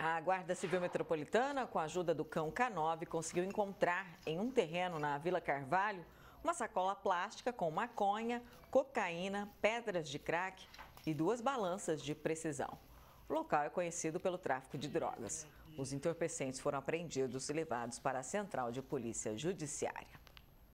A Guarda Civil Metropolitana, com a ajuda do cão K9, conseguiu encontrar em um terreno na Vila Carvalho uma sacola plástica com maconha, cocaína, pedras de crack e duas balanças de precisão. O local é conhecido pelo tráfico de drogas. Os entorpecentes foram apreendidos e levados para a Central de Polícia Judiciária.